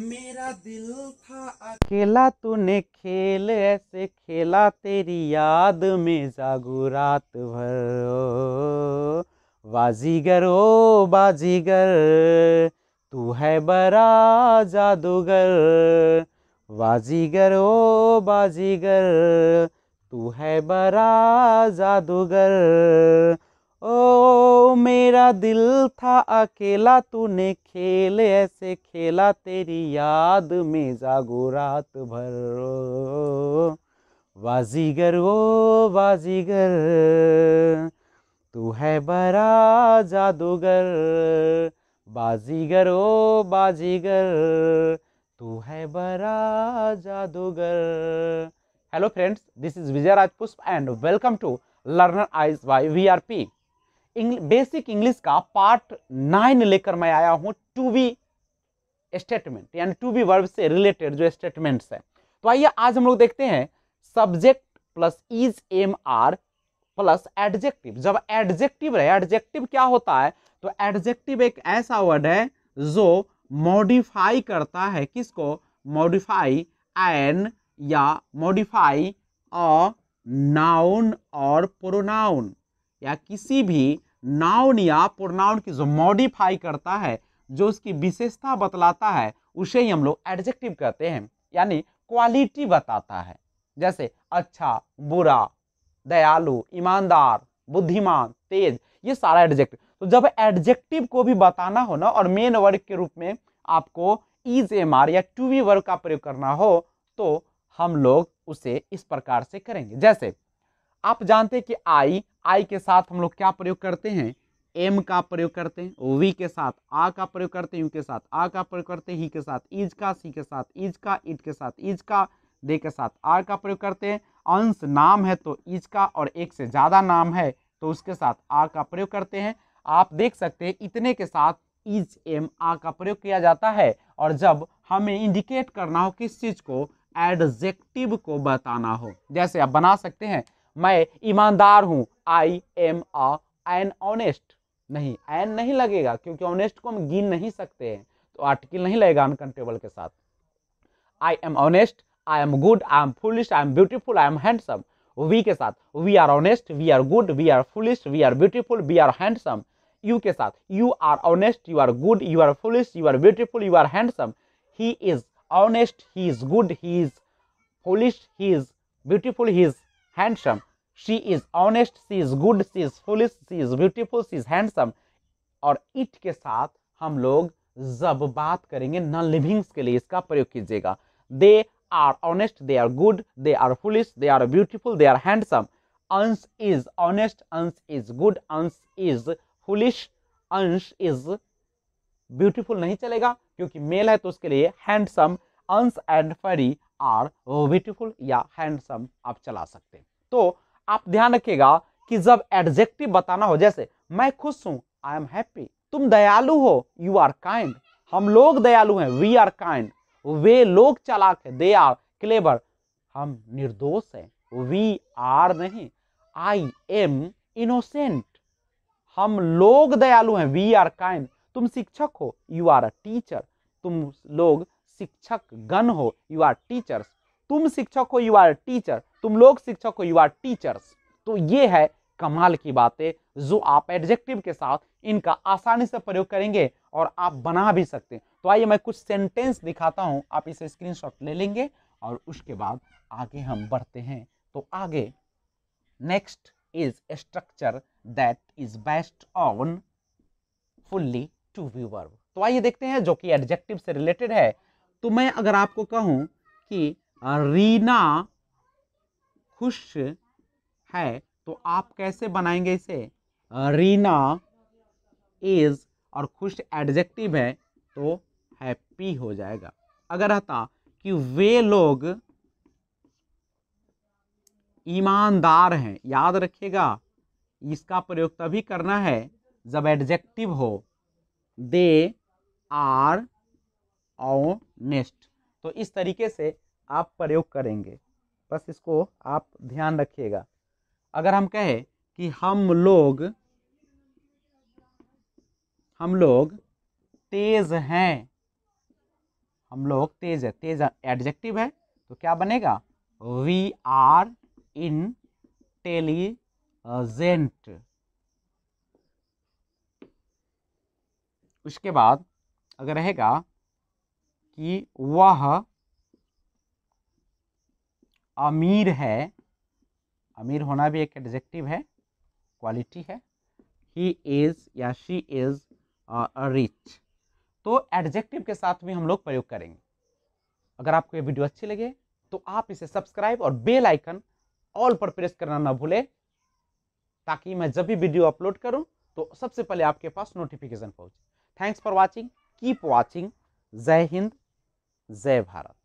मेरा दिल था अकेला तूने खेल ऐसे खेला तेरी याद में जागू रात भर बाजीगर ओ बाजीगर तू है बड़ा जादूगर बाजीगर ओ बाजीगर तू है बड़ा जादूगर ओ मेरा दिल था अकेला तूने खेल ऐसे खेला तेरी याद में जागो रात भर बाजीगर ओ बाजीगर तू है बरा जादूगर बाजीगर ओ बाजीगर तू है बरा जादूगर hello friends this is Vijay Rajpushp and welcome to learner eyes by V R P basic English का पार्ट नाइन लेकर मैं आया हूँ टू बी स्टेटमेंट यानी टू बी वर्ब से रिलेटेड जो स्टेटमेंट्स है तो आइए आज हम लोग देखते हैं subject plus is am are plus adjective जब एडजेक्टिव रहे एडजेक्टिव क्या होता है तो एडजेक्टिव एक ऐसा वर्ड है जो मॉडिफाई करता है किसको मॉडिफाई एन या मॉडिफाई अ नाउन और प्रोनाउन या किसी भी नाउन या पुरनाउन की जो मॉडिफाई करता है जो उसकी विशेषता बतलाता है उसे ही हम लोग एडजेक्टिव कहते हैं यानी क्वालिटी बताता है जैसे अच्छा बुरा दयालु ईमानदार बुद्धिमान तेज ये सारा एडजेक्टिव तो जब एडजेक्टिव को भी बताना हो ना और मेन वर्ग के रूप में आपको इज एम आर या टू वी वर्ग का प्रयोग करना हो तो हम लोग उसे इस प्रकार से करेंगे जैसे आप जानते हैं कि आई आई के साथ हम लोग क्या प्रयोग करते हैं एम का प्रयोग करते हैं वी के साथ आ का प्रयोग करते हैं यू के साथ आ का प्रयोग करते हैं ही के साथ इज का सी के साथ इज का इट के साथ इज का दे के साथ आर का प्रयोग करते हैं अंश नाम है तो इज का और एक से ज़्यादा नाम है तो उसके साथ आ का प्रयोग करते हैं आप देख सकते हैं इतने के साथ इज एम आ का प्रयोग किया जाता है और जब हमें इंडिकेट करना हो किस चीज़ को एडजेक्टिव को बताना हो जैसे आप बना सकते हैं मैं ईमानदार हूँ I am a an honest नहीं एन नहीं लगेगा क्योंकि ऑनेस्ट को हम गिन नहीं सकते हैं तो आर्टिकल नहीं लगेगा अनकंटेबल के साथ I am honest I am good I am foolish I am beautiful I am handsome we के साथ we are honest we are good we are foolish we are beautiful we are handsome you के साथ you are honest you are good you are foolish you are beautiful you are handsome he is honest he is good he is foolish he is beautiful he is handsome. She is honest, she is good, she is foolish, she is beautiful, she is handsome. और it के साथ हम लोग जब बात करेंगे non livings के लिए इसका प्रयोग कीजिएगा they are honest they are good they are foolish they are beautiful they are handsome Ansh is honest Ansh is good Ansh is foolish Ansh is beautiful नहीं चलेगा क्योंकि मेल है तो उसके लिए हैंडसम अंश एंड फरी आर ब्यूटीफुल या हैंडसम आप चला सकते हैं तो आप ध्यान रखिएगा कि जब एडजेक्टिव बताना हो जैसे मैं खुश हूं आई एम हैप्पी तुम दयालु हो यू आर काइंड हम लोग दयालु हैं वी आर काइंड वे लोग चालाक है दे आर क्लेबर हम निर्दोष हैं वी आर नहीं आई एम इनोसेंट हम लोग दयालु हैं वी आर काइंड तुम शिक्षक हो यू आर अ टीचर तुम लोग शिक्षक गण हो यू आर टीचर्स तुम शिक्षक हो यू आर टीचर तुम लोग शिक्षक हो यू आर टीचर्स तो ये है कमाल की बातें जो आप एडजेक्टिव के साथ इनका आसानी से प्रयोग करेंगे और आप बना भी सकते हैं तो आइए मैं कुछ सेंटेंस दिखाता हूँ आप इसे स्क्रीनशॉट ले लेंगे और उसके बाद आगे हम बढ़ते हैं तो आगे next is structure that is based on fully to be verb तो आइए देखते हैं जो कि एडजेक्टिव से रिलेटेड है तो मैं अगर आपको कहूँ कि रीना खुश है तो आप कैसे बनाएंगे इसे रीना इज और खुश एडजेक्टिव है तो हैप्पी हो जाएगा अगर रहता कि वे लोग ईमानदार हैं याद रखिएगा इसका प्रयोग तभी करना है जब एडजेक्टिव हो दे आर ऑनेस्ट तो इस तरीके से आप प्रयोग करेंगे बस इसको आप ध्यान रखिएगा अगर हम कहें कि हम लोग हम लोग तेज हैं हम लोग तेज है तेज एडजेक्टिव है तो क्या बनेगा वी आर इन टेलीजेंट उसके बाद अगर रहेगा कि वह अमीर है अमीर होना भी एक एडजेक्टिव है क्वालिटी है ही इज़ या शी इज़ रिच तो एडजेक्टिव के साथ भी हम लोग प्रयोग करेंगे अगर आपको ये वीडियो अच्छी लगे तो आप इसे सब्सक्राइब और बेल आइकन ऑल पर प्रेस करना ना भूलें ताकि मैं जब भी वीडियो अपलोड करूं तो सबसे पहले आपके पास नोटिफिकेशन पहुंचे thanks for watching keep watching जय हिंद जय भारत